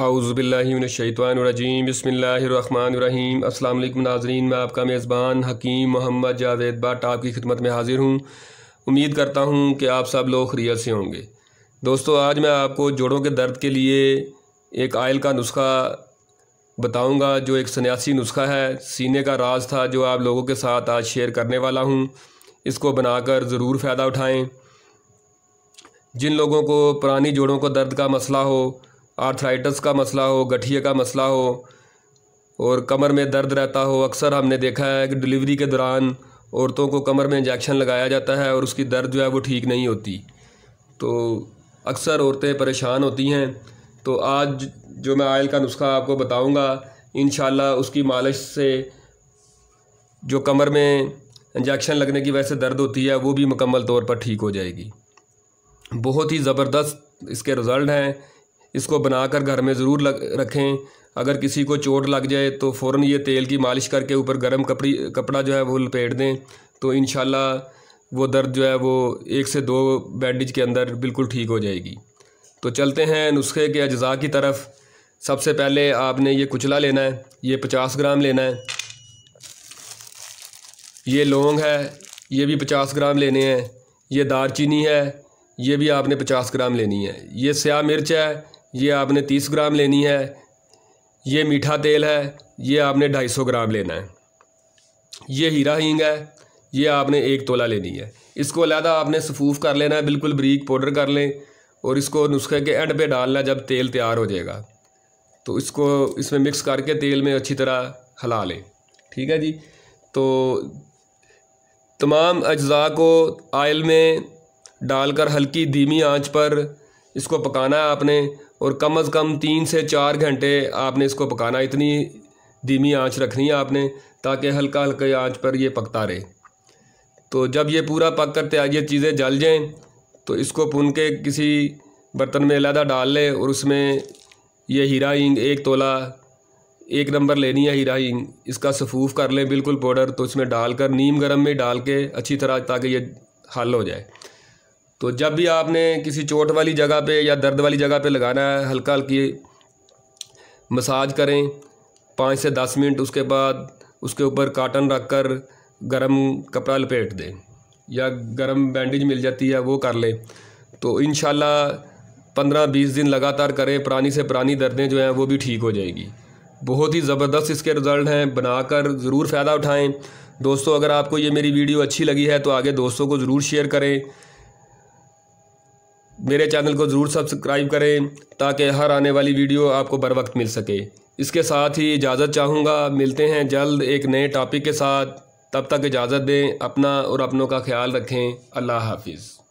आउज़बिल्लिनशैतवानरजीम बसमीम अल्लाम नाजरीन मैं आपका मेज़बान हकीम मोहम्मद जावेद भट्ट आपकी खिदमत में हाज़िर हूँ उम्मीद करता हूँ कि आप सब लोग रियल से होंगे दोस्तों आज मैं आपको जोड़ों के दर्द के लिए एक आयल का नुस्खा बताऊँगा जो एक सन्यासी नुस्खा है सीने का राज था जो आप लोगों के साथ आज शेयर करने वाला हूँ इसको बनाकर ज़रूर फ़ायदा उठाएँ जिन लोगों को पुरानी जोड़ों को दर्द का मसला हो आर्थराइटस का मसला हो गठिए का मसला हो और कमर में दर्द रहता हो अक्सर हमने देखा है कि डिलीवरी के दौरान औरतों को कमर में इंजेक्शन लगाया जाता है और उसकी दर्द जो है वो ठीक नहीं होती तो अक्सर औरतें परेशान होती हैं तो आज जो मैं आयल का नुस्खा आपको बताऊंगा इन उसकी मालिश से जो कमर में इंजेक्शन लगने की वजह से दर्द होती है वो भी मुकम्मल तौर पर ठीक हो जाएगी बहुत ही ज़बरदस्त इसके रिज़ल्ट हैं इसको बनाकर घर में ज़रूर लग रखें अगर किसी को चोट लग जाए तो फ़ौर ये तेल की मालिश करके ऊपर गर्म कपड़ी कपड़ा जो है वो लपेट दें तो इन वो दर्द जो है वो एक से दो बैंडेज के अंदर बिल्कुल ठीक हो जाएगी तो चलते हैं नुस्खे के अज्जा की तरफ सबसे पहले आपने ये कुचला लेना है ये पचास ग्राम लेना है ये लौंग है ये भी पचास ग्राम लेने हैं ये दारचीनी है ये भी आपने पचास ग्राम लेनी है ये स्या मिर्च है ये आपने तीस ग्राम लेनी है ये मीठा तेल है ये आपने ढाई सौ ग्राम लेना है ये हीरा हींग है ये आपने एक तोला लेनी है इसको अलहदा आपने सफूफ कर लेना है बिल्कुल ब्रीक पाउडर कर लें और इसको नुस्खे के एंड पे डालना जब तेल तैयार हो जाएगा तो इसको इसमें मिक्स करके तेल में अच्छी तरह हला लें ठीक है जी तो तमाम अज्जा को आयल में डालकर हल्की धीमी आंच पर इसको पकाना है आपने और कम अज़ कम तीन से चार घंटे आपने इसको पकाना इतनी धीमी आंच रखनी है आपने ताकि हल्का हल्के आंच पर ये पकता रहे तो जब ये पूरा पक कर ये चीज़ें जल जाएँ तो इसको पुन के किसी बर्तन में अलहदा डाल लें और उसमें ये हीरा इंग एक तोला एक नंबर लेनी है हीरा इंग इसका सफूफ कर लें बिल्कुल पाउडर तो इसमें डालकर नीम गर्म में डाल के अच्छी तरह ताकि ये हल हो जाए तो जब भी आपने किसी चोट वाली जगह पे या दर्द वाली जगह पे लगाना है हल्का हल्की मसाज करें पाँच से दस मिनट उसके बाद उसके ऊपर काटन रख कर गर्म कपड़ा लपेट दें या गर्म बैंडेज मिल जाती है वो कर लें तो इन पंद्रह बीस दिन लगातार करें पुरानी से पुरानी दर्दें जो हैं वो भी ठीक हो जाएगी बहुत ही ज़बरदस्त इसके रिज़ल्ट हैं बनाकर ज़रूर फ़ायदा उठाएं दोस्तों अगर आपको ये मेरी वीडियो अच्छी लगी है तो आगे दोस्तों को ज़रूर शेयर करें मेरे चैनल को ज़रूर सब्सक्राइब करें ताकि हर आने वाली वीडियो आपको बर वक्त मिल सके इसके साथ ही इजाज़त चाहूँगा मिलते हैं जल्द एक नए टॉपिक के साथ तब तक इजाज़त दें अपना और अपनों का ख्याल रखें अल्लाह हाफिज़